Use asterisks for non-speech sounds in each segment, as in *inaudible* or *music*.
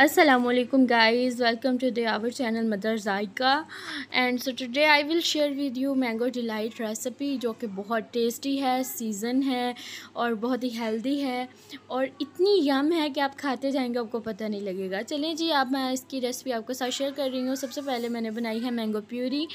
असलकम guys welcome to the our channel mother Zaika and so today I will share with you mango delight recipe जो कि बहुत tasty है season है और बहुत ही हेल्दी है और इतनी यम है कि आप खाते जाएंगे आपको पता नहीं लगेगा चलिए जी आप मैं इसकी रेसिपी आपके साथ शेयर कर रही हूँ सबसे पहले मैंने बनाई है मैंगो प्यूरी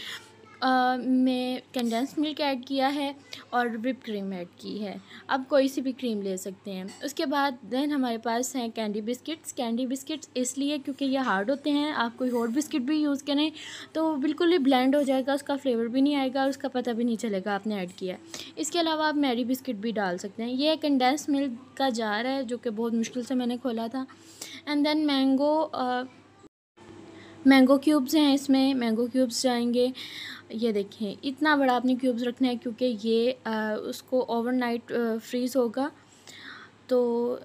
में कंडेंस मिल्क ऐड किया है और विप क्रीम ऐड की है आप कोई सी भी क्रीम ले सकते हैं उसके बाद देन हमारे पास हैं कैंडी बिस्किट्स कैंडी बिस्किट्स इसलिए क्योंकि ये हार्ड होते हैं आप कोई हॉट बिस्किट भी यूज़ करें तो बिल्कुल ही ब्लेंड हो जाएगा उसका फ्लेवर भी नहीं आएगा और उसका पता भी नहीं चलेगा आपने ऐड किया इसके अलावा आप मैरी बिस्किट भी डाल सकते हैं ये कंडेंस मिल्क का जार है जो कि बहुत मुश्किल से मैंने खोला था and then mango mango cubes हैं इसमें मैंगो क्यूब्स जाएंगे ये देखें इतना बड़ा आपने क्यूब्स रखना है क्योंकि ये आ, उसको ओवरनाइट फ्रीज़ होगा तो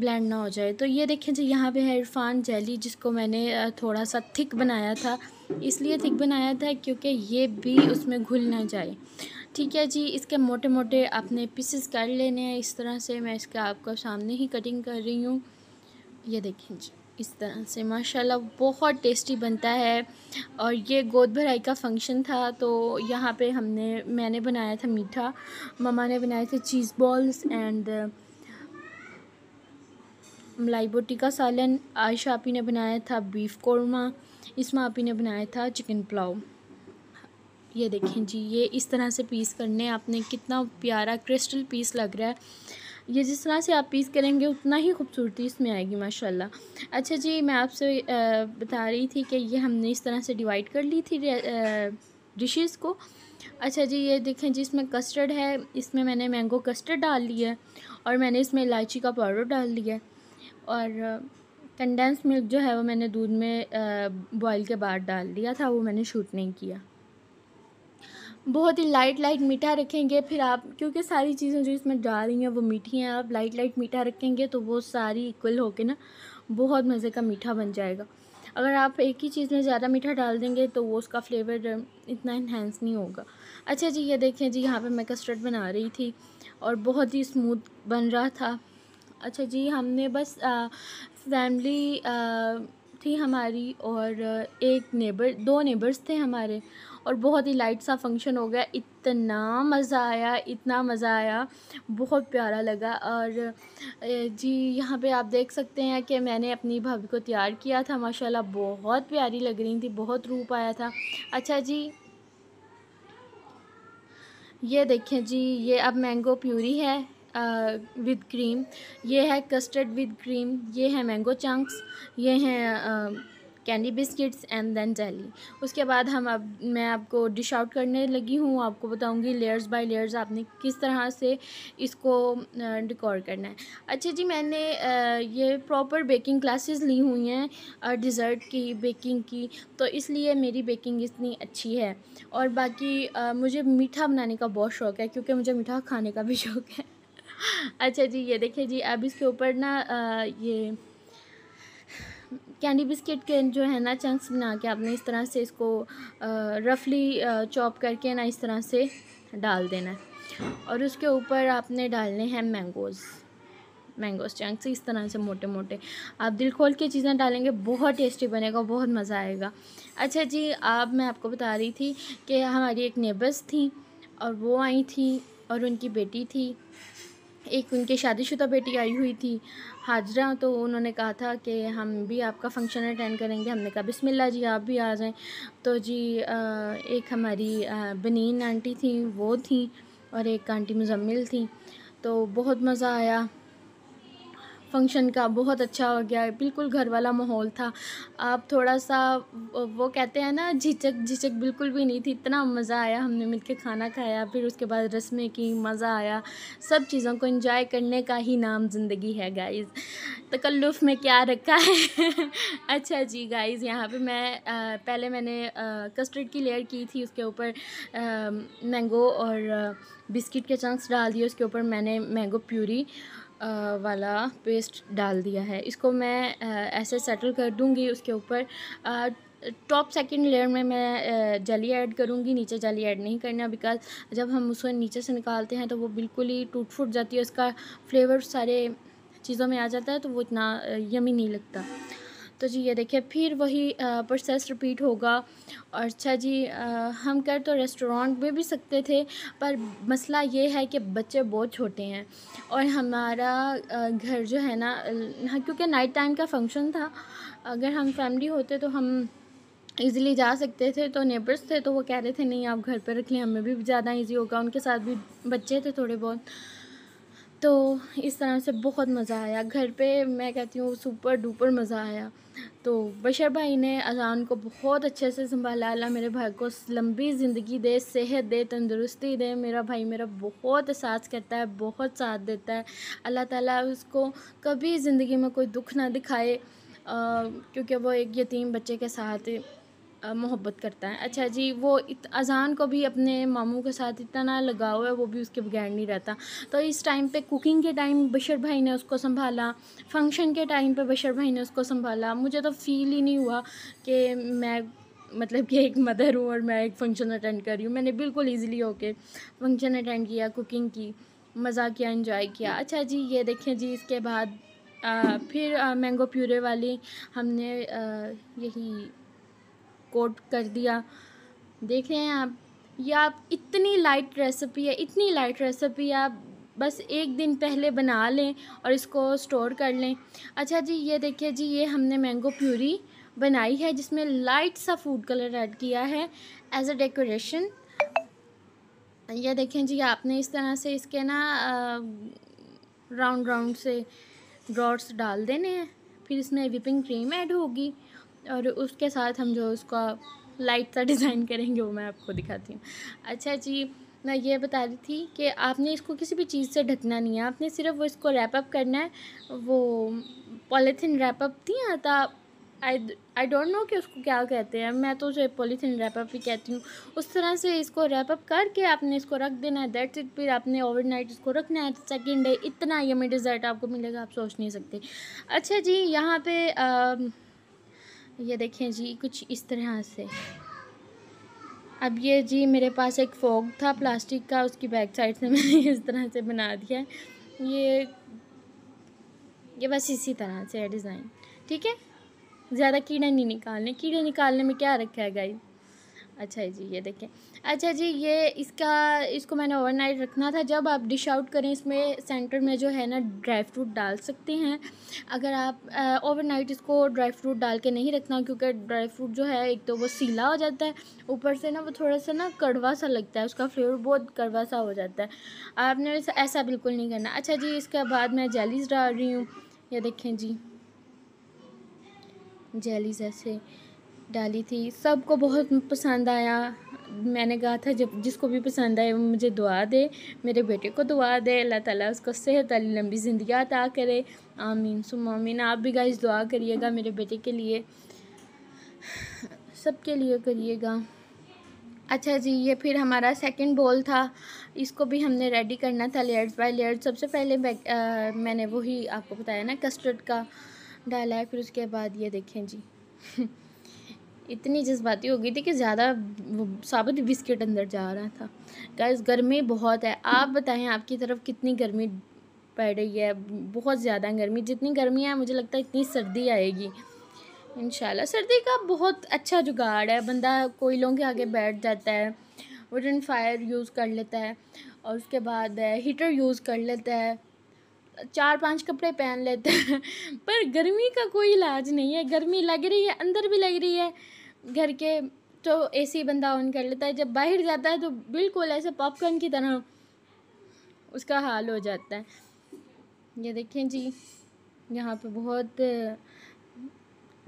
ब्लेंड ना हो जाए तो ये देखें जी यहाँ पे है इरफान जेली जिसको मैंने थोड़ा सा थिक बनाया था इसलिए थिक बनाया था क्योंकि ये भी उसमें घुल ना जाए ठीक है जी इसके मोटे मोटे आपने पीसेस कर लेने हैं इस तरह से मैं इसका आपको सामने ही कटिंग कर रही हूँ ये देखें जी इस तरह से माशाल्लाह बहुत टेस्टी बनता है और ये गोद भराई का फंक्शन था तो यहाँ पे हमने मैंने बनाया था मीठा ममा ने बनाए थे चीज़ बॉल्स एंड मलाई बोटी का सालन आयशा आपी ने बनाया था बीफ कौरमा इसमा आपी ने बनाया था चिकन पुलाव ये देखें जी ये इस तरह से पीस करने आपने कितना प्यारा क्रिस्टल पीस लग रहा है ये जिस तरह से आप पीस करेंगे उतना ही खूबसूरती इसमें आएगी माशाल्लाह अच्छा जी मैं आपसे बता रही थी कि ये हमने इस तरह से डिवाइड कर ली थी डिशेस को अच्छा जी ये देखें जी इसमें कस्टर्ड है इसमें मैंने मैंगो कस्टर्ड डाल लिया है और मैंने इसमें इलायची का पाउडर डाल दिया है और कंडेंस मिल्क जो है वो मैंने दूध में बॉईल के बाद डाल दिया था वो मैंने शूट नहीं किया बहुत ही लाइट लाइट मीठा रखेंगे फिर आप क्योंकि सारी चीज़ें जो इसमें डाल रही हैं वो मीठी हैं आप लाइट लाइट मीठा रखेंगे तो वो सारी इक्वल होके ना बहुत मज़े का मीठा बन जाएगा अगर आप एक ही चीज़ में ज़्यादा मीठा डाल देंगे तो वो उसका फ्लेवर इतना इन्हेंस नहीं होगा अच्छा जी ये देखें जी यहाँ पे मैं कस्टर्ड बना रही थी और बहुत ही स्मूथ बन रहा था अच्छा जी हमने बस फैमिली थी हमारी और एक नेबर दो नेबर्स थे हमारे और बहुत ही लाइट सा फंक्शन हो गया इतना मज़ा आया इतना मज़ा आया बहुत प्यारा लगा और जी यहाँ पे आप देख सकते हैं कि मैंने अपनी भाभी को तैयार किया था माशाल्लाह बहुत प्यारी लग रही थी बहुत रूप आया था अच्छा जी ये देखें जी ये अब मैंगो प्यूरी है विद क्रीम ये है कस्टर्ड विद क्रीम ये है मैंगो चंक्स ये हैं candy biscuits and then jelly उसके बाद हम अब मैं आपको डिश आउट करने लगी हूँ आपको बताऊँगी लेयर्स बाय लेयर्स आपने किस तरह से इसको डिकोर करना है अच्छा जी मैंने ये प्रॉपर बेकिंग क्लासेस ली हुई हैं डिज़र्ट की बेकिंग की तो इसलिए मेरी बेकिंग इतनी अच्छी है और बाकी मुझे मीठा बनाने का बहुत शौक़ है क्योंकि मुझे मीठा खाने का भी शौक़ है अच्छा जी ये देखिए जी अब इसके ऊपर ना ये कैंडी बिस्किट के जो है ना चंक्स बना के आपने इस तरह से इसको रफली चॉप करके ना इस तरह से डाल देना है और उसके ऊपर आपने डालने हैं मैंगोज़ मैंगोज चंक्स इस तरह से मोटे मोटे आप दिल खोल के चीज़ें डालेंगे बहुत टेस्टी बनेगा बहुत मज़ा आएगा अच्छा जी आप मैं आपको बता रही थी कि हमारी एक नेबर्स थी और वो आई थी और उनकी बेटी थी एक उनकी शादीशुदा बेटी आई हुई थी हाजरा तो उन्होंने कहा था कि हम भी आपका फंक्शन अटेंड करेंगे हमने कहा बिस्मिल्लाह जी आप भी आ जाएं तो जी एक हमारी बनीन आंटी थी वो थी और एक आंटी मुजम्मिल थी तो बहुत मज़ा आया फंक्शन का बहुत अच्छा हो गया बिल्कुल घर वाला माहौल था आप थोड़ा सा वो कहते हैं ना झिझक झिझक बिल्कुल भी नहीं थी इतना मज़ा आया हमने मिल खाना खाया फिर उसके बाद रस्में की मज़ा आया सब चीज़ों को इंजॉय करने का ही नाम ज़िंदगी है गाइज़ तकल्लुफ़ में क्या रखा है *laughs* अच्छा जी गाइज़ यहाँ पर मैं आ, पहले मैंने कस्टर्ड की लेयर की थी उसके ऊपर मैंगो और बिस्किट के चंक्स डाल दिए उसके ऊपर मैंने मैंगो प्यूरी वाला पेस्ट डाल दिया है इसको मैं ऐसे सेटल कर दूँगी उसके ऊपर टॉप सेकंड लेयर में मैं जली ऐड करूँगी नीचे जली ऐड नहीं करना बिकॉज जब हम उसको नीचे से निकालते हैं तो वो बिल्कुल ही टूट फूट जाती है उसका फ्लेवर सारे चीज़ों में आ जाता है तो वो इतना यमी नहीं लगता तो जी ये देखिए फिर वही प्रोसेस रिपीट होगा और अच्छा जी आ, हम कर तो रेस्टोरेंट में भी सकते थे पर मसला ये है कि बच्चे बहुत छोटे हैं और हमारा घर जो है ना हाँ, क्योंकि नाइट टाइम का फंक्शन था अगर हम फैमिली होते तो हम ईज़िली जा सकते थे तो नेबर्स थे तो वो कह रहे थे नहीं आप घर पर रख लें हमें भी ज़्यादा ईजी होगा उनके साथ भी बच्चे थे थोड़े बहुत तो इस तरह से बहुत मज़ा आया घर पे मैं कहती हूँ सुपर डुपर मज़ा आया तो बशर भाई ने अजान को बहुत अच्छे से संभाला अल्लाह मेरे भाई को लंबी ज़िंदगी दे सेहत दे तंदुरुस्ती दे मेरा भाई मेरा बहुत एहसास करता है बहुत साथ देता है अल्लाह ताला उसको कभी ज़िंदगी में कोई दुख ना दिखाए क्योंकि वो एक यतीम बच्चे के साथ मोहब्बत करता है अच्छा जी वो अज़ान को भी अपने मामू के साथ इतना ना लगाव है वो भी उसके बगैर नहीं रहता तो इस टाइम पे कुकिंग के टाइम बशर भाई ने उसको संभाला फंक्शन के टाइम पे बशर भाई ने उसको संभाला मुझे तो फील ही नहीं हुआ कि मैं मतलब कि एक मदर हूँ और मैं एक फ़ंक्शन अटेंड कर रही हूँ मैंने बिल्कुल ईजिली होके फंक्शन अटेंड किया कुकिंग की मज़ा किया इन्जॉय किया अच्छा जी ये देखें जी इसके बाद आ, फिर मैंगो प्यूरे वाली हमने आ, यही कोट कर दिया देख रहे हैं आप यह आप इतनी लाइट रेसिपी है इतनी लाइट रेसिपी आप बस एक दिन पहले बना लें और इसको स्टोर कर लें अच्छा जी ये देखिए जी ये हमने मैंगो प्यूरी बनाई है जिसमें लाइट सा फूड कलर ऐड किया है एज अ डेकोरेशन ये देखें जी आपने इस तरह से इसके ना राउंड राउंड से ड्रॉट्स डाल देने हैं फिर इसमें विपिंग क्रीम ऐड होगी और उसके साथ हम जो उसका लाइट सा *laughs* डिज़ाइन करेंगे वो मैं आपको दिखाती हूँ अच्छा जी मैं ये बता रही थी कि आपने इसको किसी भी चीज़ से ढकना नहीं है आपने सिर्फ वो इसको रैप अप करना है वो पॉलीथीन रैप अप नहीं आता आई आई डोंट नो कि उसको क्या कहते हैं मैं तो उसे पॉलीथीन रैप अप ही कहती हूँ उस तरह से इसको रैप अप करके आपने इसको रख देना है दैट्स इट फिर आपने ओवरनाइट इसको रखना है सेकेंड डे इतना यमी डिज़र्ट आपको मिलेगा आप सोच नहीं सकते अच्छा जी यहाँ पर ये देखें जी कुछ इस तरह से अब ये जी मेरे पास एक फोग था प्लास्टिक का उसकी बैक साइड से *laughs* मैंने इस तरह से बना दिया है ये ये बस इसी तरह से है डिज़ाइन ठीक है ज़्यादा कीड़ा नहीं निकालने कीड़े निकालने में क्या रखा है गाइस अच्छा जी ये देखें अच्छा जी ये इसका इसको मैंने ओवरनाइट रखना था जब आप डिश आउट करें इसमें सेंटर में जो है ना ड्राई फ्रूट डाल सकते हैं अगर आप ओवरनाइट इसको ड्राई फ्रूट डाल के नहीं रखना क्योंकि ड्राई फ्रूट जो है एक तो वो सीला हो जाता है ऊपर से ना वो थोड़ा सा ना कड़वा सा लगता है उसका फ्लेवर बहुत कड़वा सा हो जाता है आपने ऐसा बिल्कुल नहीं करना अच्छा जी इसके बाद मैं जेलीज डाल रही हूँ ये देखें जी जेलीज ऐसे डाली थी सबको बहुत पसंद आया मैंने कहा था जब जिसको भी पसंद आए वो मुझे दुआ दे मेरे बेटे को दुआ दे अल्लाह ताला उसको सेहत अली लंबी ज़िंदगी अता करे आमीन सुम आमीन आप भी गाइस दुआ करिएगा मेरे बेटे के लिए सबके लिए करिएगा अच्छा जी ये फिर हमारा सेकंड बॉल था इसको भी हमने रेडी करना था लेयर्स बाय लेयर्स सबसे पहले आ, मैंने वही आपको बताया ना कस्टर्ड का डाला है फिर उसके बाद ये देखें जी *laughs* इतनी जज्बाती हो गई थी कि ज़्यादा साबुत बिस्किट अंदर जा रहा था गाइस गर्मी बहुत है आप बताएं आपकी तरफ कितनी गर्मी पड़ रही है बहुत ज़्यादा गर्मी जितनी गर्मी है मुझे लगता है इतनी सर्दी आएगी इन सर्दी का बहुत अच्छा जुगाड़ है बंदा कोयलों के आगे बैठ जाता है वुडन फायर यूज़ कर लेता है और उसके बाद हीटर eh, यूज़ कर लेता है चार पांच कपड़े पहन लेते हैं पर गर्मी का कोई इलाज नहीं है गर्मी लग रही है अंदर भी लग रही है घर के तो एसी बंदा ऑन कर लेता है जब बाहर जाता है तो बिल्कुल ऐसे पॉपकॉर्न की तरह उसका हाल हो जाता है ये देखें जी यहाँ पे बहुत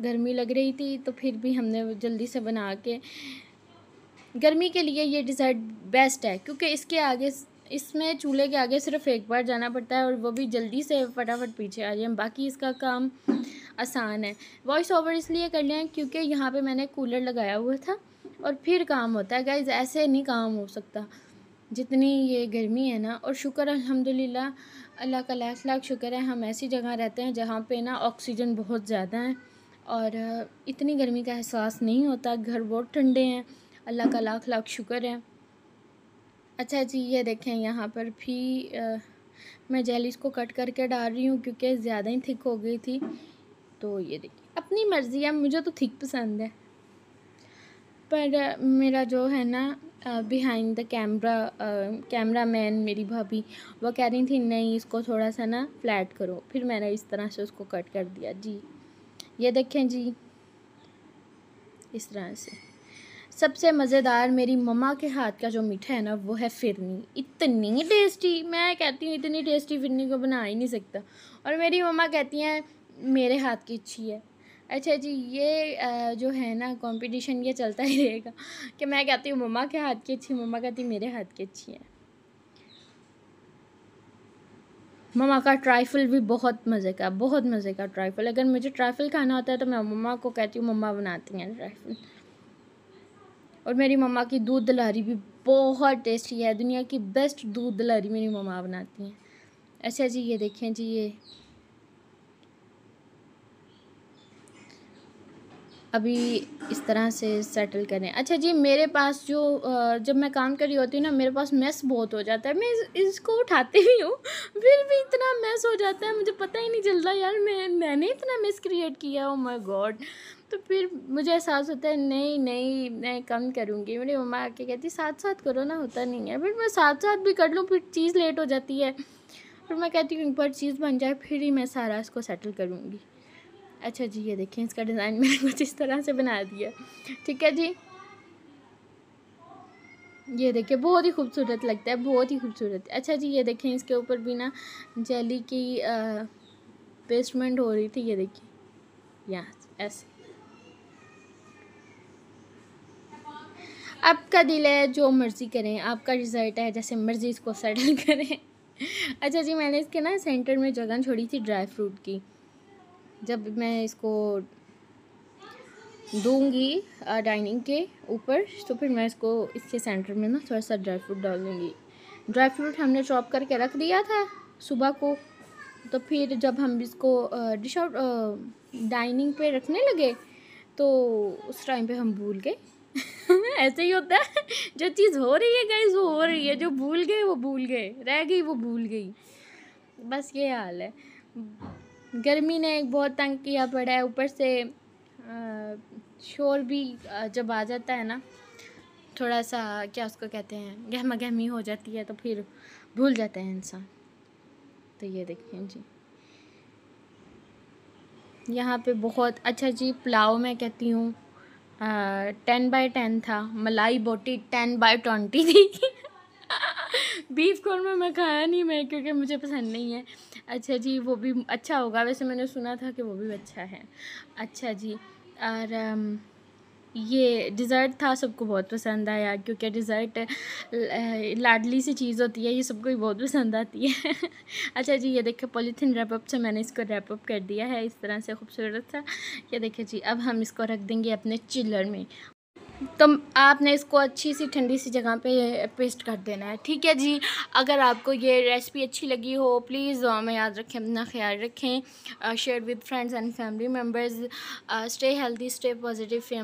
गर्मी लग रही थी तो फिर भी हमने जल्दी से बना के गर्मी के लिए ये डिज़र्ट बेस्ट है क्योंकि इसके आगे इसमें चूल्हे के आगे सिर्फ एक बार जाना पड़ता है और वो भी जल्दी से फटाफट पीछे आ जाए बाकी इसका काम आसान है वॉइस ओवर इसलिए कर लें क्योंकि यहाँ पे मैंने कूलर लगाया हुआ था और फिर काम होता है गाइज ऐसे नहीं काम हो सकता जितनी ये गर्मी है ना और शुक्र अल्हम्दुलिल्लाह अल्लाह का लाख लाख शुक्र है हम ऐसी जगह रहते हैं जहाँ पे ना ऑक्सीजन बहुत ज़्यादा है और इतनी गर्मी का एहसास नहीं होता घर बहुत ठंडे हैं अल्लाह का लाख लाख शुक्र है अच्छा जी ये देखें यहाँ पर भी आ, मैं जेली इसको कट करके डाल रही हूँ क्योंकि ज़्यादा ही थिक हो गई थी तो ये देखिए अपनी मर्ज़ी है मुझे तो थिक पसंद है पर मेरा जो है ना behind the camera camera man मेरी भाभी वो कह रही थी नहीं इसको थोड़ा सा ना फ्लैट करो फिर मैंने इस तरह से उसको कट कर दिया जी ये देखें जी इस तरह से सबसे मज़ेदार मेरी मम्मा के हाथ का जो मीठा है ना वो है फिरनी इतनी टेस्टी मैं कहती हूँ इतनी टेस्टी फिरनी को बना ही नहीं सकता और मेरी मम्मा कहती हैं मेरे हाथ की अच्छी है अच्छा जी ये जो है ना कंपटीशन ये चलता ही रहेगा कि मैं कहती हूँ मम्मा के हाथ की अच्छी मम्मा कहती मेरे हाथ की अच्छी है मम्मा का ट्राइफल भी बहुत मज़े का बहुत मज़े का ट्राइफल अगर मुझे ट्राइफल खाना होता है तो मैं मम्मा को कहती हूँ मम्मा बनाती हैं ट्राइफल और मेरी मम्मा की दूध दलहरी भी बहुत टेस्टी है दुनिया की बेस्ट दूध दलहरी मेरी मम्मा बनाती हैं अच्छा जी ये देखें जी ये अभी इस तरह से सेटल करें अच्छा जी मेरे पास जो जब मैं काम कर रही होती हूँ ना मेरे पास मेस बहुत हो जाता है मैं इसको उठाती भी हूँ फिर भी इतना मेस हो जाता है मुझे पता ही नहीं चलता यार मैं मैंने इतना मिस क्रिएट किया ओ माय गॉड तो फिर मुझे एहसास होता है नहीं नहीं मैं कम करूँगी मेरी मम्मा आके कहती साथ साथ करो ना होता नहीं है फिर मैं साथ साथ भी कर लूँ फिर चीज़ लेट हो जाती है फिर मैं कहती हूँ एक बार चीज़ बन जाए फिर ही मैं सारा इसको सेटल करूँगी अच्छा जी ये देखें इसका डिज़ाइन *laughs* मैंने कुछ इस तरह से बना दिया ठीक है जी ये देखिए बहुत ही खूबसूरत लगता है बहुत ही खूबसूरत अच्छा जी ये देखें इसके ऊपर भी ना जेली की पेस्टमेंट हो रही थी ये देखिए यहाँ ऐसे आपका दिल है जो मर्ज़ी करें आपका रिज़ल्ट है जैसे मर्ज़ी इसको सेटल *laughs* करें अच्छा जी मैंने इसके ना सेंटर में जगह छोड़ी थी ड्राई फ्रूट की जब मैं इसको दूंगी डाइनिंग के ऊपर तो फिर मैं इसको इसके सेंटर में ना थोड़ा सा ड्राई फ्रूट डाल दूँगी ड्राई फ्रूट हमने चॉप करके रख दिया था सुबह को तो फिर जब हम इसको डिश आउट डाइनिंग पे रखने लगे तो उस टाइम पे हम भूल गए ऐसे ही होता है जो चीज़ हो रही है गई वो हो रही है जो भूल गए वो भूल गए रह गई वो भूल गई बस ये हाल है गर्मी ने बहुत तंग किया पड़ा है ऊपर से शोर भी जब आ जाता है ना थोड़ा सा क्या उसको कहते हैं गहमा गहमी हो जाती है तो फिर भूल जाते हैं इंसान तो ये देखिए जी यहाँ पे बहुत अच्छा जी पुलाव मैं कहती हूँ टेन बाय टेन था malai boti ten by twenty थी बीफ में मैं खाया नहीं मैं क्योंकि मुझे पसंद नहीं है अच्छा जी वो भी अच्छा होगा वैसे मैंने सुना था कि वो भी अच्छा है अच्छा जी और um, ये डिज़र्ट था सबको बहुत पसंद आया क्योंकि डिज़र्ट लाडली सी चीज़ होती है ये सबको भी बहुत पसंद आती है *laughs* अच्छा जी ये देखिए पॉलीथीन रैपअप से मैंने इसको रैपअप कर दिया है इस तरह से खूबसूरत था ये देखिए जी अब हम इसको रख देंगे अपने चिलर में तो आपने इसको अच्छी सी ठंडी सी जगह पे पेस्ट कर देना है ठीक है जी अगर आपको ये रेसिपी अच्छी लगी हो प्लीज़ हमें याद रखें अपना ख्याल रखें share with friends and family members stay healthy stay positive